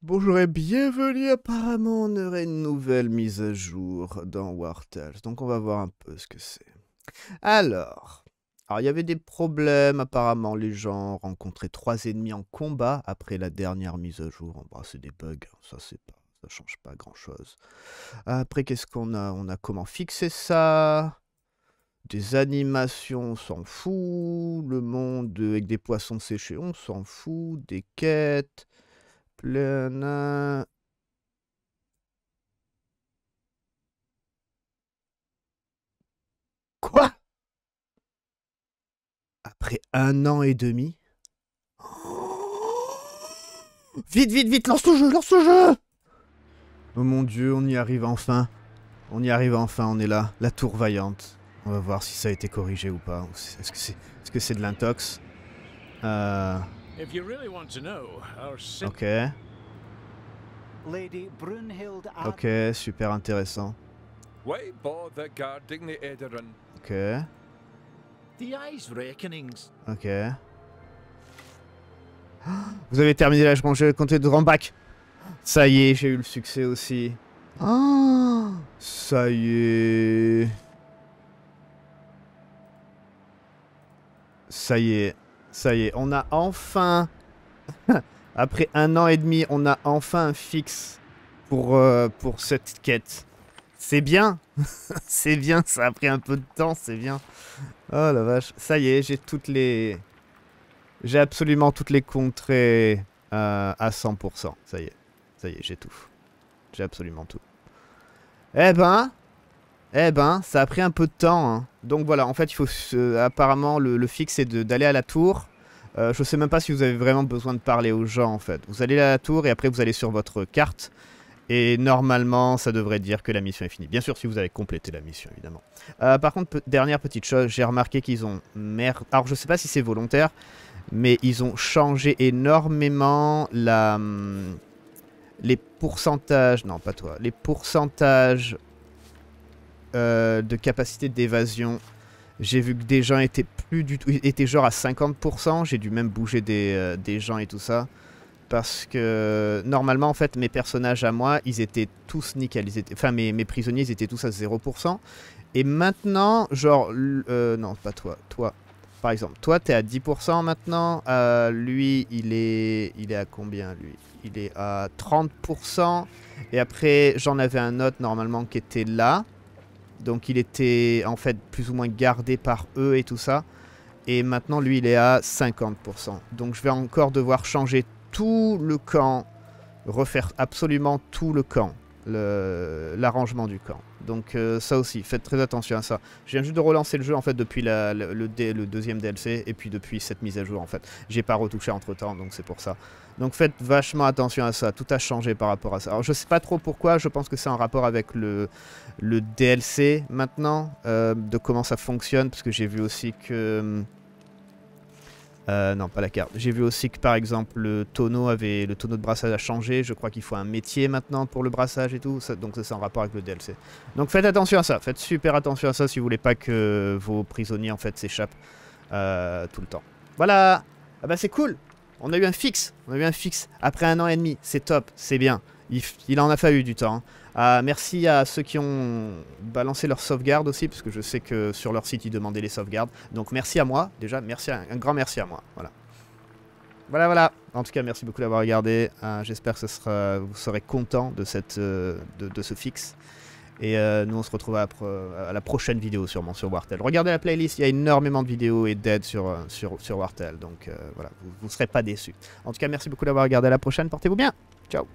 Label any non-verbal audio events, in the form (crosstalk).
Bonjour et bienvenue. Apparemment, on aurait une nouvelle mise à jour dans War Donc, on va voir un peu ce que c'est. Alors, alors il y avait des problèmes. Apparemment, les gens rencontraient trois ennemis en combat après la dernière mise à jour. Bah, c'est des bugs. Hein. Ça, c'est pas, ça change pas grand-chose. Après, qu'est-ce qu'on a On a comment fixer ça des animations, on s'en fout. Le monde avec des poissons séchés, on s'en fout. Des quêtes, pleine. Quoi Après un an et demi (gasps) Vite, vite, vite, lance le jeu, lance le jeu Oh mon dieu, on y arrive enfin. On y arrive enfin, on est là. La tour vaillante. On va voir si ça a été corrigé ou pas. Est-ce que c'est de l'intox euh... If Ok. Lady Ok, super intéressant. Ok. Ok. (gasps) Vous avez terminé la je comté de Rambach. Ça y est, j'ai eu le succès aussi. Oh, (gasps) ça y est. Ça y est. Ça y est, on a enfin... (laughs) Après un an et demi, on a enfin un fixe pour, euh, pour cette quête. C'est bien (laughs) C'est bien, ça a pris un peu de temps, c'est bien. Oh la vache. Ça y est, j'ai toutes les... J'ai absolument toutes les contrées euh, à 100%. Ça y est. Ça y est, j'ai tout. J'ai absolument tout. Eh ben, eh ben, ça a pris un peu de temps. Hein. Donc voilà, en fait, il faut apparemment le, fixe c'est d'aller à la tour. Euh, je ne sais même pas si vous avez vraiment besoin de parler aux gens en fait. Vous allez à la tour et après vous allez sur votre carte. Et normalement, ça devrait dire que la mission est finie. Bien sûr, si vous avez complété la mission, évidemment. Euh, par contre, dernière petite chose, j'ai remarqué qu'ils ont... Merde... Alors, je ne sais pas si c'est volontaire, mais ils ont changé énormément la... Hum, les pourcentages... Non, pas toi. Les pourcentages euh, de capacité d'évasion. J'ai vu que des gens étaient plus du tout, étaient genre à 50%. J'ai dû même bouger euh, des, gens et tout ça. Parce que normalement, en fait, mes personnages à moi, ils étaient tous nickel. Ils étaient, enfin, mes, mes prisonniers, ils étaient tous à 0%. Et maintenant, genre, euh, non, pas toi, toi, par exemple, toi, t'es à 10% maintenant. lui, il est, il est à combien lui Il est à 30%. Et après, j'en avais un autre normalement qui était là. Donc il était en fait plus ou moins gardé par eux et tout ça. Et maintenant lui il est à 50%. Donc je vais encore devoir changer tout le camp, refaire absolument tout le camp, l'arrangement du camp. Donc euh, ça aussi, faites très attention à ça. Je viens juste de relancer le jeu en fait depuis le, deuxième DLC et puis depuis cette mise à jour en fait. J'ai pas retouché entre temps donc c'est pour ça. Donc faites vachement attention à ça, tout a changé par rapport à ça. Alors je sais pas trop pourquoi, je pense que c'est en rapport avec le, DLC maintenant, euh, de comment ça fonctionne, parce que j'ai vu aussi que... Hum, euh, non, pas la carte. J'ai vu aussi que par exemple le tonneau avait le tonneau de brassage a changé. Je crois qu'il faut un métier maintenant pour le brassage et tout. donc ça c'est en rapport avec le DLC. Donc faites attention à ça. Faites super attention à ça si vous voulez pas que vos prisonniers en fait s'échappent euh, tout le temps. Voilà. Ah bah c'est cool. On a eu un fixe. On a eu un fixe après un an et demi. C'est top. C'est bien. Il, en a fallu du temps. Hein. Ah, merci à ceux qui ont balancé leur sauvegarde aussi, parce que je sais que sur leur site, ils demandaient les sauvegardes. Donc merci à moi, déjà, merci un grand merci à moi. Voilà. Voilà, voilà. En tout cas, merci beaucoup d'avoir regardé. Euh, j'espère que vous serez content euh, de, de, ce fixe. Et euh, nous, on se retrouve à, la prochaine vidéo sûrement sur Wartel. Regardez la playlist, il y a énormément de vidéos et d'aides sur, sur, sur, Wartel. Donc voilà, vous ne serez pas déçus. En tout cas, merci beaucoup d'avoir regardé. À la prochaine, portez-vous bien. Ciao.